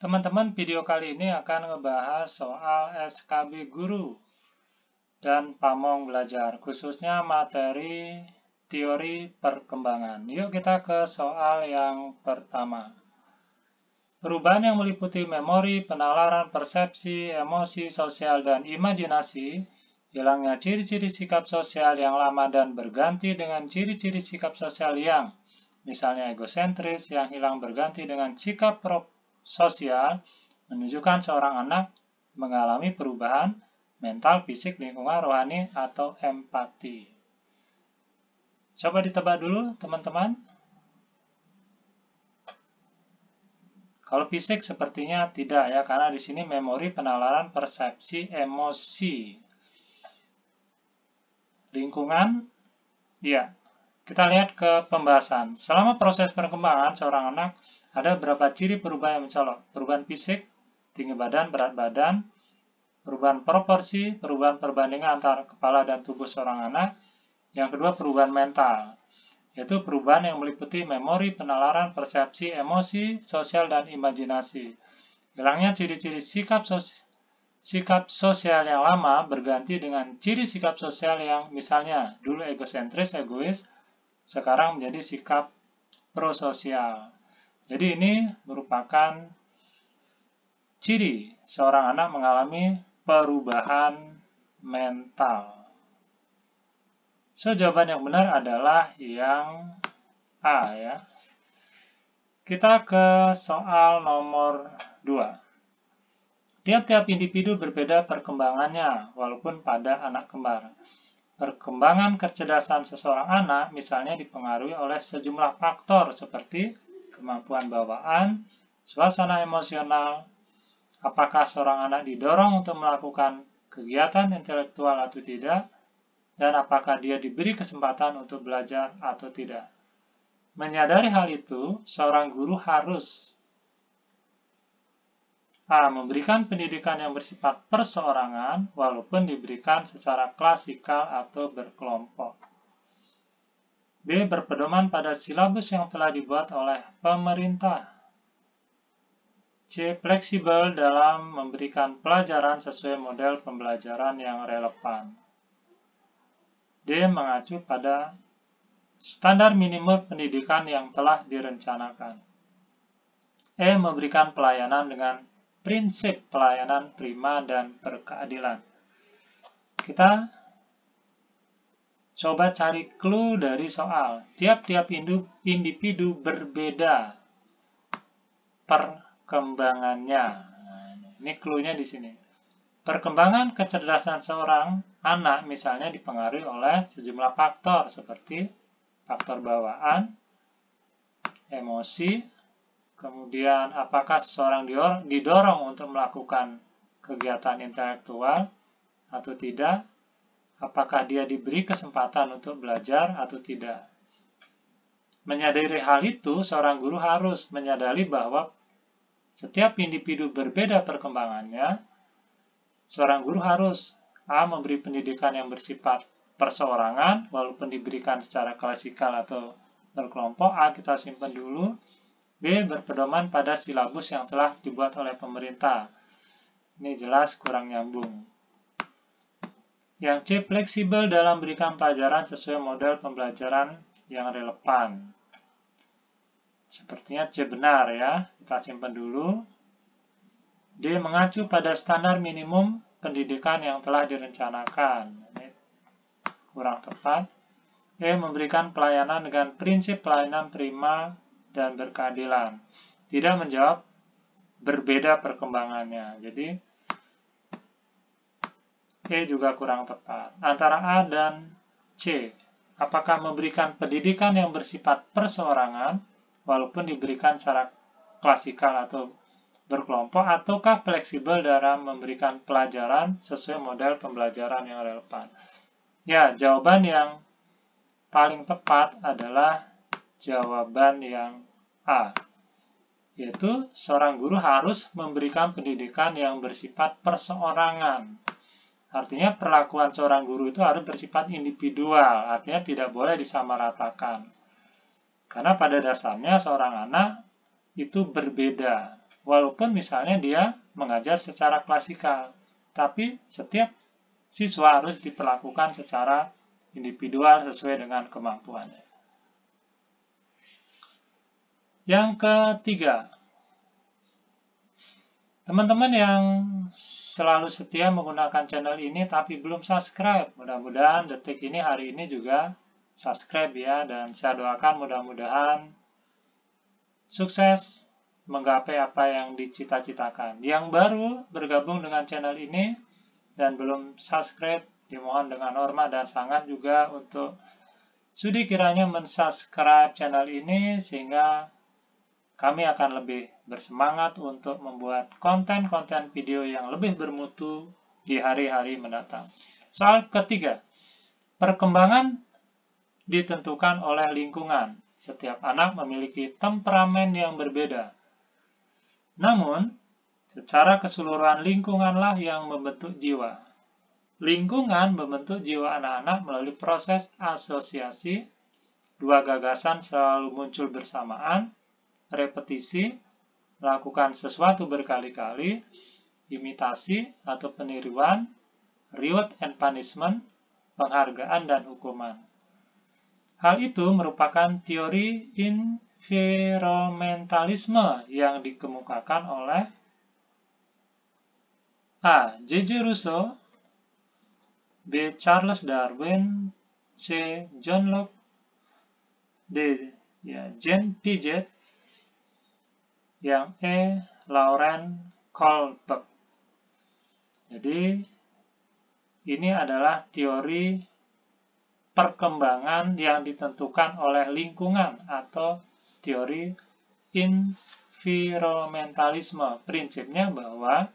Teman-teman, video kali ini akan ngebahas soal SKB Guru dan Pamong Belajar, khususnya materi teori perkembangan. Yuk kita ke soal yang pertama. Perubahan yang meliputi memori, penalaran, persepsi, emosi, sosial, dan imajinasi, hilangnya ciri-ciri sikap sosial yang lama dan berganti dengan ciri-ciri sikap sosial yang, misalnya egosentris, yang hilang berganti dengan sikap sosial menunjukkan seorang anak mengalami perubahan mental, fisik, lingkungan, rohani, atau empati. Coba ditebak dulu, teman-teman. Kalau fisik sepertinya tidak ya, karena di sini memori, penalaran, persepsi, emosi. Lingkungan, ya. Kita lihat ke pembahasan. Selama proses perkembangan, seorang anak ada beberapa ciri perubahan yang mencolok. Perubahan fisik, tinggi badan, berat badan, perubahan proporsi, perubahan perbandingan antara kepala dan tubuh seorang anak. Yang kedua, perubahan mental, yaitu perubahan yang meliputi memori, penalaran, persepsi, emosi, sosial, dan imajinasi. Hilangnya ciri-ciri sikap sosial sikap sosial yang lama berganti dengan ciri sikap sosial yang misalnya dulu egosentris, egois, sekarang menjadi sikap prososial. Jadi ini merupakan ciri seorang anak mengalami perubahan mental. So, jawaban yang benar adalah yang A ya. Kita ke soal nomor 2. Tiap-tiap individu berbeda perkembangannya, walaupun pada anak kembar. Perkembangan kecerdasan seseorang anak misalnya dipengaruhi oleh sejumlah faktor seperti kemampuan bawaan, suasana emosional, apakah seorang anak didorong untuk melakukan kegiatan intelektual atau tidak, dan apakah dia diberi kesempatan untuk belajar atau tidak. Menyadari hal itu, seorang guru harus A. Memberikan pendidikan yang bersifat perseorangan, walaupun diberikan secara klasikal atau berkelompok. B. Berpedoman pada silabus yang telah dibuat oleh pemerintah. C. Fleksibel dalam memberikan pelajaran sesuai model pembelajaran yang relevan. D. Mengacu pada standar minimum pendidikan yang telah direncanakan. E. Memberikan pelayanan dengan prinsip pelayanan prima dan berkeadilan. Kita Coba cari clue dari soal. Tiap-tiap individu berbeda perkembangannya. Nah, ini clue-nya di sini. Perkembangan kecerdasan seorang anak misalnya dipengaruhi oleh sejumlah faktor seperti faktor bawaan, emosi, kemudian apakah seseorang didorong untuk melakukan kegiatan intelektual atau tidak, apakah dia diberi kesempatan untuk belajar atau tidak. Menyadari hal itu, seorang guru harus menyadari bahwa setiap individu berbeda perkembangannya, seorang guru harus A. Memberi pendidikan yang bersifat perseorangan, walaupun diberikan secara klasikal atau berkelompok, A. Kita simpan dulu. B. Berpedoman pada silabus yang telah dibuat oleh pemerintah. Ini jelas kurang nyambung. Yang C. Fleksibel dalam memberikan pelajaran sesuai model pembelajaran yang relevan. Sepertinya C benar ya. Kita simpan dulu. D. Mengacu pada standar minimum pendidikan yang telah direncanakan. Ini kurang tepat. E. Memberikan pelayanan dengan prinsip pelayanan prima dan berkeadilan. Tidak menjawab berbeda perkembangannya. Jadi, E juga kurang tepat. Antara A dan C, apakah memberikan pendidikan yang bersifat perseorangan, walaupun diberikan secara klasikal atau berkelompok, ataukah fleksibel dalam memberikan pelajaran sesuai model pembelajaran yang relevan? Ya, jawaban yang paling tepat adalah jawaban yang A, yaitu seorang guru harus memberikan pendidikan yang bersifat perseorangan Artinya perlakuan seorang guru itu harus bersifat individual, artinya tidak boleh disamaratakan. Karena pada dasarnya seorang anak itu berbeda, walaupun misalnya dia mengajar secara klasikal, tapi setiap siswa harus diperlakukan secara individual sesuai dengan kemampuannya. Yang ketiga, Teman-teman yang selalu setia menggunakan channel ini tapi belum subscribe, mudah-mudahan detik ini hari ini juga subscribe ya dan saya doakan mudah-mudahan sukses menggapai apa yang dicita-citakan. Yang baru bergabung dengan channel ini dan belum subscribe dimohon dengan hormat dan sangat juga untuk sudi kiranya mensubscribe channel ini sehingga kami akan lebih bersemangat untuk membuat konten-konten video yang lebih bermutu di hari-hari mendatang. Soal ketiga, perkembangan ditentukan oleh lingkungan. Setiap anak memiliki temperamen yang berbeda. Namun, secara keseluruhan lingkunganlah yang membentuk jiwa. Lingkungan membentuk jiwa anak-anak melalui proses asosiasi, dua gagasan selalu muncul bersamaan, repetisi, melakukan sesuatu berkali-kali, imitasi atau peniruan, reward and punishment, penghargaan dan hukuman. Hal itu merupakan teori environmentalisme yang dikemukakan oleh A. J.J. Rousseau B. Charles Darwin C. John Locke D. Ya, Jane Piaget yang E. Lauren Kohlberg. Jadi, ini adalah teori perkembangan yang ditentukan oleh lingkungan atau teori environmentalisme. Prinsipnya bahwa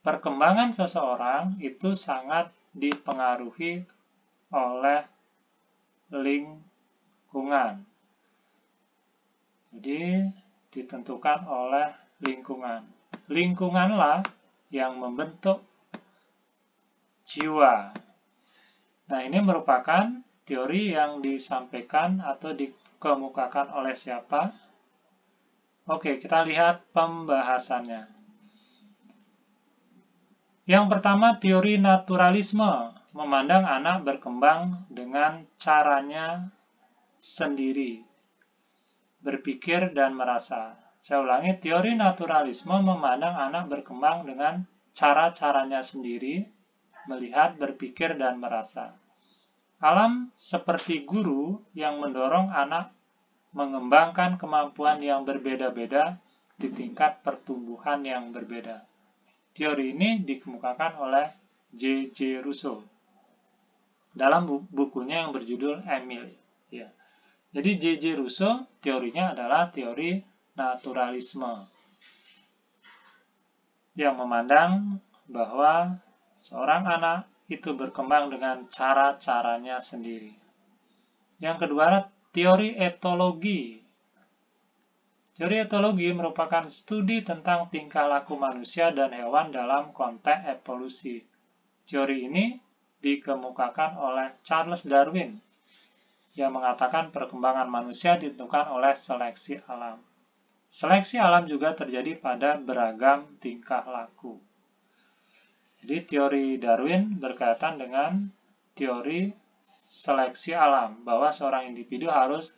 perkembangan seseorang itu sangat dipengaruhi oleh lingkungan. Jadi, ditentukan oleh lingkungan. Lingkunganlah yang membentuk jiwa. Nah, ini merupakan teori yang disampaikan atau dikemukakan oleh siapa? Oke, kita lihat pembahasannya. Yang pertama, teori naturalisme memandang anak berkembang dengan caranya sendiri berpikir dan merasa. Saya ulangi, teori naturalisme memandang anak berkembang dengan cara-caranya sendiri, melihat, berpikir, dan merasa. Alam seperti guru yang mendorong anak mengembangkan kemampuan yang berbeda-beda di tingkat pertumbuhan yang berbeda. Teori ini dikemukakan oleh J.J. Russo dalam bukunya yang berjudul Emily. Ya. Jadi J.J. Rousseau teorinya adalah teori naturalisme yang memandang bahwa seorang anak itu berkembang dengan cara-caranya sendiri. Yang kedua, teori etologi. Teori etologi merupakan studi tentang tingkah laku manusia dan hewan dalam konteks evolusi. Teori ini dikemukakan oleh Charles Darwin yang mengatakan perkembangan manusia ditentukan oleh seleksi alam. Seleksi alam juga terjadi pada beragam tingkah laku. Jadi teori Darwin berkaitan dengan teori seleksi alam, bahwa seorang individu harus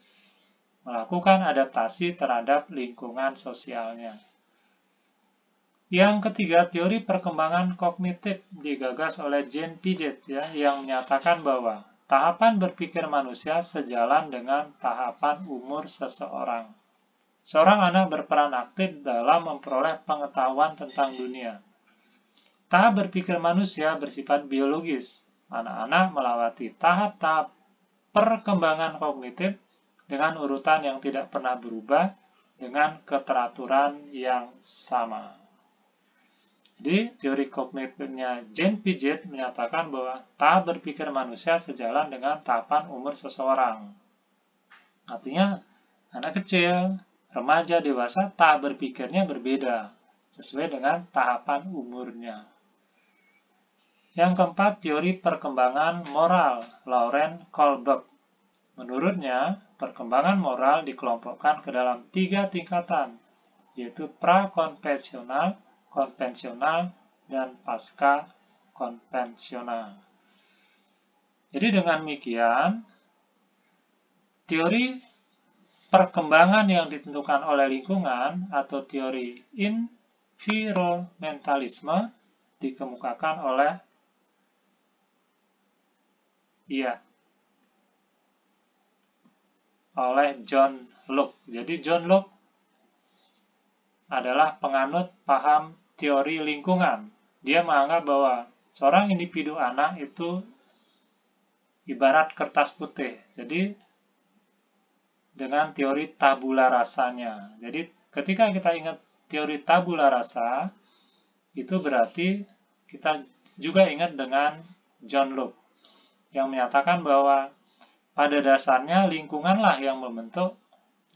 melakukan adaptasi terhadap lingkungan sosialnya. Yang ketiga, teori perkembangan kognitif digagas oleh Jane Piaget ya, yang menyatakan bahwa Tahapan berpikir manusia sejalan dengan tahapan umur seseorang. Seorang anak berperan aktif dalam memperoleh pengetahuan tentang dunia. Tahap berpikir manusia bersifat biologis. Anak-anak melewati tahap-tahap perkembangan kognitif dengan urutan yang tidak pernah berubah dengan keteraturan yang sama. Jadi, teori kognitifnya Jean Piaget menyatakan bahwa tahap berpikir manusia sejalan dengan tahapan umur seseorang. Artinya, anak kecil, remaja, dewasa, tahap berpikirnya berbeda sesuai dengan tahapan umurnya. Yang keempat, teori perkembangan moral Lauren Kohlberg. Menurutnya, perkembangan moral dikelompokkan ke dalam tiga tingkatan, yaitu prakonvensional, konvensional dan pasca konvensional. Jadi dengan demikian, teori perkembangan yang ditentukan oleh lingkungan atau teori environmentalisme dikemukakan oleh iya oleh John Locke. Jadi John Locke adalah penganut paham teori lingkungan. Dia menganggap bahwa seorang individu anak itu ibarat kertas putih. Jadi dengan teori tabula rasanya. Jadi ketika kita ingat teori tabula rasa, itu berarti kita juga ingat dengan John Locke yang menyatakan bahwa pada dasarnya lingkunganlah yang membentuk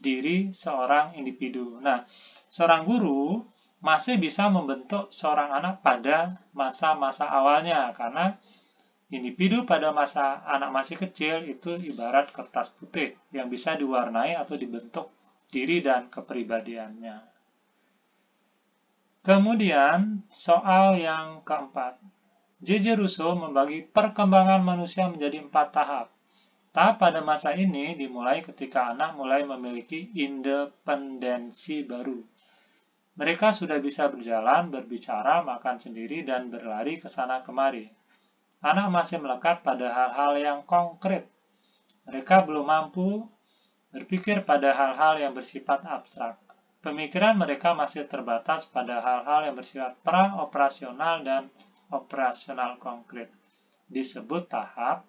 diri seorang individu. Nah, seorang guru masih bisa membentuk seorang anak pada masa-masa awalnya karena individu pada masa anak masih kecil itu ibarat kertas putih yang bisa diwarnai atau dibentuk diri dan kepribadiannya. Kemudian, soal yang keempat. J.J. Rousseau membagi perkembangan manusia menjadi empat tahap. Tahap pada masa ini dimulai ketika anak mulai memiliki independensi baru. Mereka sudah bisa berjalan, berbicara, makan sendiri, dan berlari ke sana kemari. Anak masih melekat pada hal-hal yang konkret. Mereka belum mampu berpikir pada hal-hal yang bersifat abstrak. Pemikiran mereka masih terbatas pada hal-hal yang bersifat pra-operasional dan operasional konkret. Disebut tahap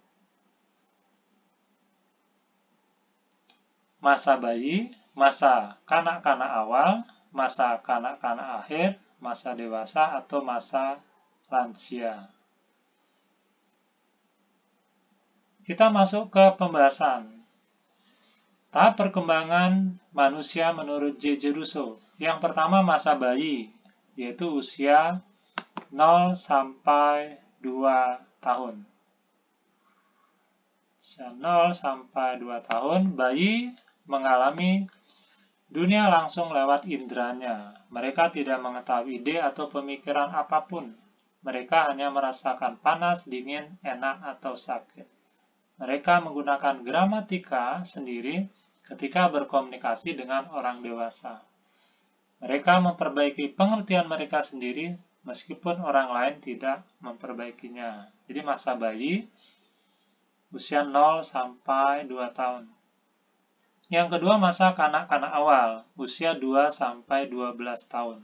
masa bayi, masa kanak-kanak awal, masa kanak-kanak akhir, masa dewasa, atau masa lansia. Kita masuk ke pembahasan. Tahap perkembangan manusia menurut J. Russo. Yang pertama masa bayi, yaitu usia 0 sampai 2 tahun. Usia 0 sampai 2 tahun, bayi mengalami Dunia langsung lewat inderanya. Mereka tidak mengetahui ide atau pemikiran apapun. Mereka hanya merasakan panas, dingin, enak, atau sakit. Mereka menggunakan gramatika sendiri ketika berkomunikasi dengan orang dewasa. Mereka memperbaiki pengertian mereka sendiri meskipun orang lain tidak memperbaikinya. Jadi masa bayi usia 0 sampai 2 tahun. Yang kedua masa kanak-kanak awal, usia 2 sampai 12 tahun.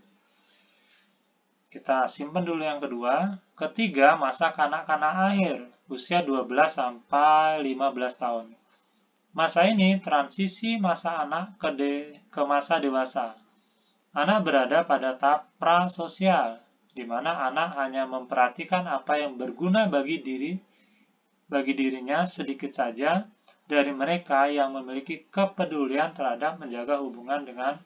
Kita simpan dulu yang kedua. Ketiga, masa kanak-kanak akhir, usia 12 sampai 15 tahun. Masa ini transisi masa anak ke, de, ke masa dewasa. Anak berada pada tahap prasosial, di mana anak hanya memperhatikan apa yang berguna bagi diri bagi dirinya sedikit saja dari mereka yang memiliki kepedulian terhadap menjaga hubungan dengan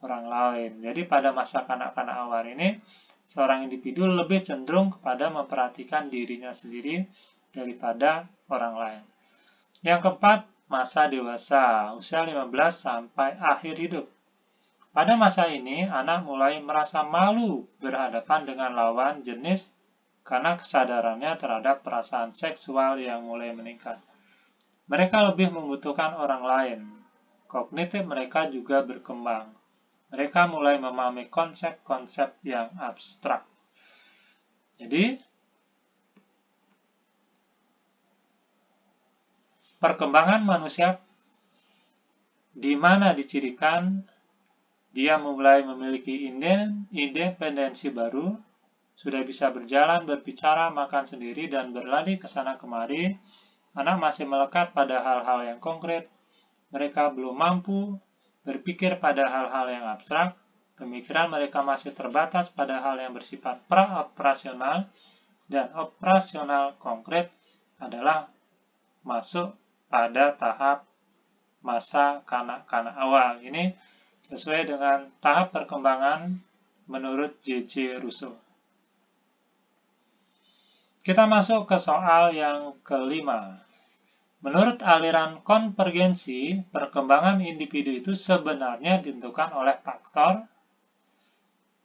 orang lain. Jadi pada masa kanak-kanak awal ini, seorang individu lebih cenderung kepada memperhatikan dirinya sendiri daripada orang lain. Yang keempat, masa dewasa, usia 15 sampai akhir hidup. Pada masa ini, anak mulai merasa malu berhadapan dengan lawan jenis karena kesadarannya terhadap perasaan seksual yang mulai meningkat. Mereka lebih membutuhkan orang lain. Kognitif mereka juga berkembang. Mereka mulai memahami konsep-konsep yang abstrak. Jadi, perkembangan manusia di mana dicirikan dia mulai memiliki independensi baru, sudah bisa berjalan, berbicara, makan sendiri, dan berlari ke sana kemari, Anak masih melekat pada hal-hal yang konkret. Mereka belum mampu berpikir pada hal-hal yang abstrak. Pemikiran mereka masih terbatas pada hal yang bersifat pra-operasional dan operasional konkret adalah masuk pada tahap masa kanak-kanak awal. Ini sesuai dengan tahap perkembangan menurut J.J. Rousseau. Kita masuk ke soal yang kelima. Menurut aliran konvergensi, perkembangan individu itu sebenarnya ditentukan oleh faktor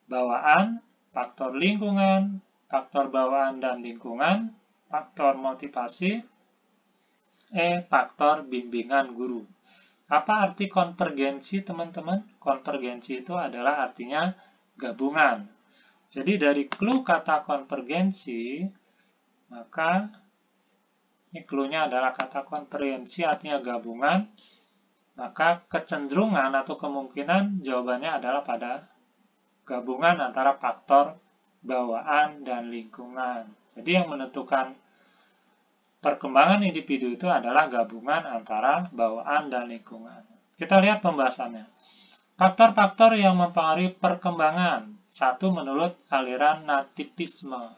bawaan, faktor lingkungan, faktor bawaan dan lingkungan, faktor motivasi, E, faktor bimbingan guru. Apa arti konvergensi, teman-teman? Konvergensi itu adalah artinya gabungan. Jadi dari clue kata konvergensi, maka ini clue-nya adalah kata konferensi artinya gabungan. Maka kecenderungan atau kemungkinan jawabannya adalah pada gabungan antara faktor bawaan dan lingkungan. Jadi yang menentukan perkembangan individu itu adalah gabungan antara bawaan dan lingkungan. Kita lihat pembahasannya. Faktor-faktor yang mempengaruhi perkembangan. Satu menurut aliran nativisme.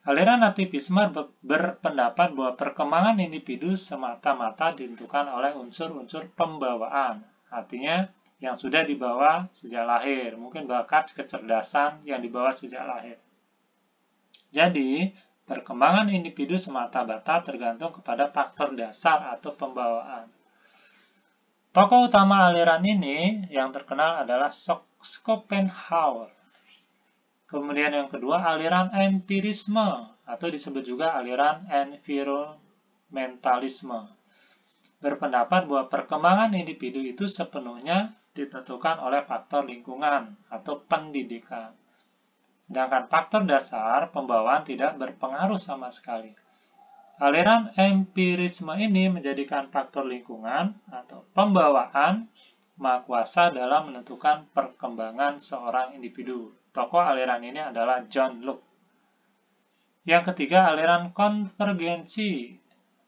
Aliran atipisme berpendapat bahwa perkembangan individu semata-mata ditentukan oleh unsur-unsur pembawaan, artinya yang sudah dibawa sejak lahir, mungkin bakat kecerdasan yang dibawa sejak lahir. Jadi, perkembangan individu semata-mata tergantung kepada faktor dasar atau pembawaan. Tokoh utama aliran ini yang terkenal adalah Schopenhauer. Kemudian yang kedua, aliran empirisme atau disebut juga aliran environmentalisme. Berpendapat bahwa perkembangan individu itu sepenuhnya ditentukan oleh faktor lingkungan atau pendidikan. Sedangkan faktor dasar pembawaan tidak berpengaruh sama sekali. Aliran empirisme ini menjadikan faktor lingkungan atau pembawaan makuasa dalam menentukan perkembangan seorang individu. Tokoh aliran ini adalah John Locke. Yang ketiga, aliran konvergensi.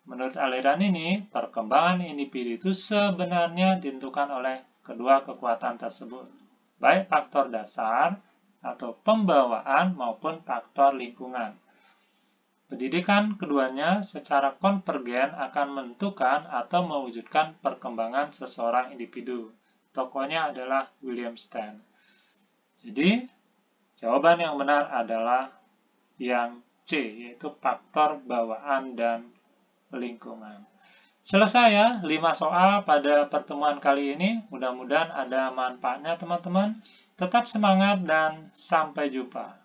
Menurut aliran ini, perkembangan individu itu sebenarnya ditentukan oleh kedua kekuatan tersebut, baik faktor dasar atau pembawaan maupun faktor lingkungan. Pendidikan keduanya secara konvergen akan menentukan atau mewujudkan perkembangan seseorang individu. Tokohnya adalah William Stan. Jadi, Jawaban yang benar adalah yang C, yaitu faktor bawaan dan lingkungan. Selesai ya 5 soal pada pertemuan kali ini. Mudah-mudahan ada manfaatnya teman-teman. Tetap semangat dan sampai jumpa.